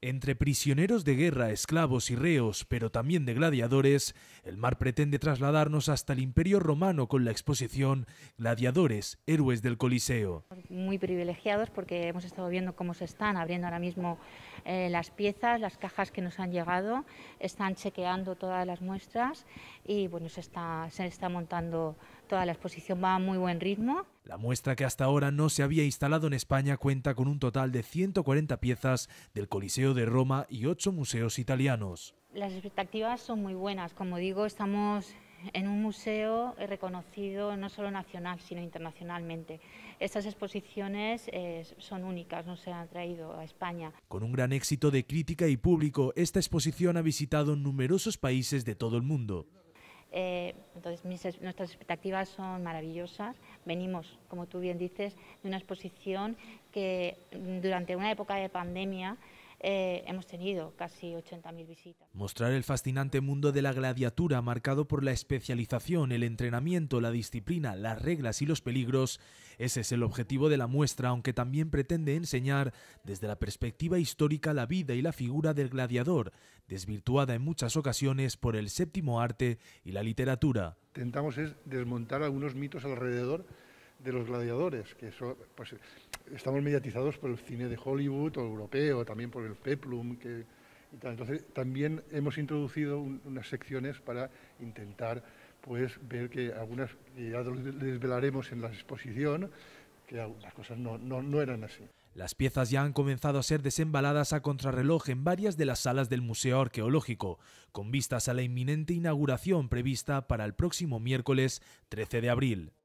Entre prisioneros de guerra, esclavos y reos, pero también de gladiadores, el mar pretende trasladarnos hasta el Imperio Romano con la exposición Gladiadores, héroes del Coliseo. Muy privilegiados porque hemos estado viendo cómo se están abriendo ahora mismo eh, las piezas, las cajas que nos han llegado, están chequeando todas las muestras y bueno, se está, se está montando toda la exposición, va a muy buen ritmo. La muestra que hasta ahora no se había instalado en España cuenta con un total de 140 piezas del Coliseo de Roma y ocho museos italianos. Las expectativas son muy buenas. Como digo, estamos en un museo reconocido no solo nacional, sino internacionalmente. Estas exposiciones eh, son únicas, no se han traído a España. Con un gran éxito de crítica y público, esta exposición ha visitado numerosos países de todo el mundo. Eh, entonces, nuestras expectativas son maravillosas. Venimos, como tú bien dices, de una exposición que mm, durante una época de pandemia eh, hemos tenido casi 80.000 visitas. Mostrar el fascinante mundo de la gladiatura marcado por la especialización, el entrenamiento, la disciplina, las reglas y los peligros, ese es el objetivo de la muestra, aunque también pretende enseñar desde la perspectiva histórica la vida y la figura del gladiador, desvirtuada en muchas ocasiones por el séptimo arte y la literatura. Intentamos es desmontar algunos mitos alrededor de los gladiadores, que son... Pues, estamos mediatizados por el cine de Hollywood o europeo, también por el Peplum. Que, Entonces, también hemos introducido unas secciones para intentar pues, ver que algunas, ya les velaremos en la exposición, que algunas cosas no, no eran así. Las piezas ya han comenzado a ser desembaladas a contrarreloj en varias de las salas del Museo Arqueológico, con vistas a la inminente inauguración prevista para el próximo miércoles 13 de abril.